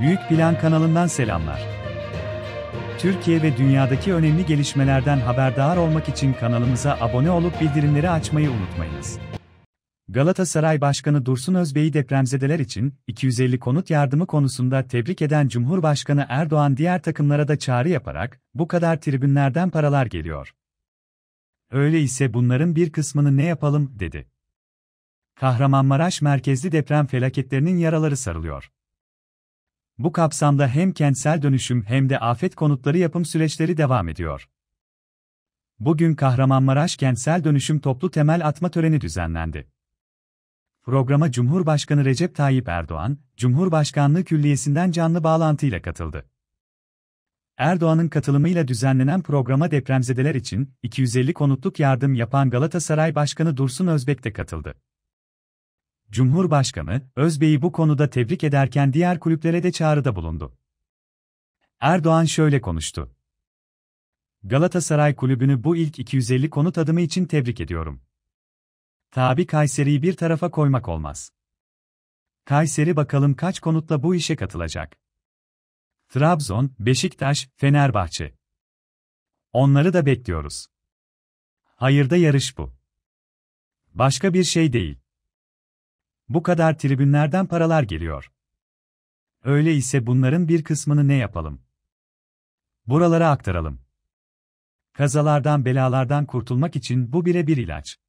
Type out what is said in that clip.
Büyük Plan kanalından selamlar. Türkiye ve dünyadaki önemli gelişmelerden haberdar olmak için kanalımıza abone olup bildirimleri açmayı unutmayınız. Galatasaray Başkanı Dursun Özbey'i depremzedeler için 250 konut yardımı konusunda tebrik eden Cumhurbaşkanı Erdoğan diğer takımlara da çağrı yaparak bu kadar tribünlerden paralar geliyor. Öyleyse bunların bir kısmını ne yapalım dedi. Kahramanmaraş merkezli deprem felaketlerinin yaraları sarılıyor. Bu kapsamda hem kentsel dönüşüm hem de afet konutları yapım süreçleri devam ediyor. Bugün Kahramanmaraş Kentsel Dönüşüm Toplu Temel Atma Töreni düzenlendi. Programa Cumhurbaşkanı Recep Tayyip Erdoğan, Cumhurbaşkanlığı Külliyesi'nden canlı bağlantıyla katıldı. Erdoğan'ın katılımıyla düzenlenen programa depremzedeler için 250 konutluk yardım yapan Galatasaray Başkanı Dursun Özbek de katıldı. Cumhurbaşkanı, Özbey'i bu konuda tebrik ederken diğer kulüplere de çağrıda bulundu. Erdoğan şöyle konuştu. Galatasaray Kulübü'nü bu ilk 250 konut adımı için tebrik ediyorum. Tabi Kayseri'yi bir tarafa koymak olmaz. Kayseri bakalım kaç konutla bu işe katılacak. Trabzon, Beşiktaş, Fenerbahçe. Onları da bekliyoruz. Hayırda yarış bu. Başka bir şey değil. Bu kadar tribünlerden paralar geliyor. Öyle ise bunların bir kısmını ne yapalım? Buralara aktaralım. Kazalardan belalardan kurtulmak için bu birebir ilaç.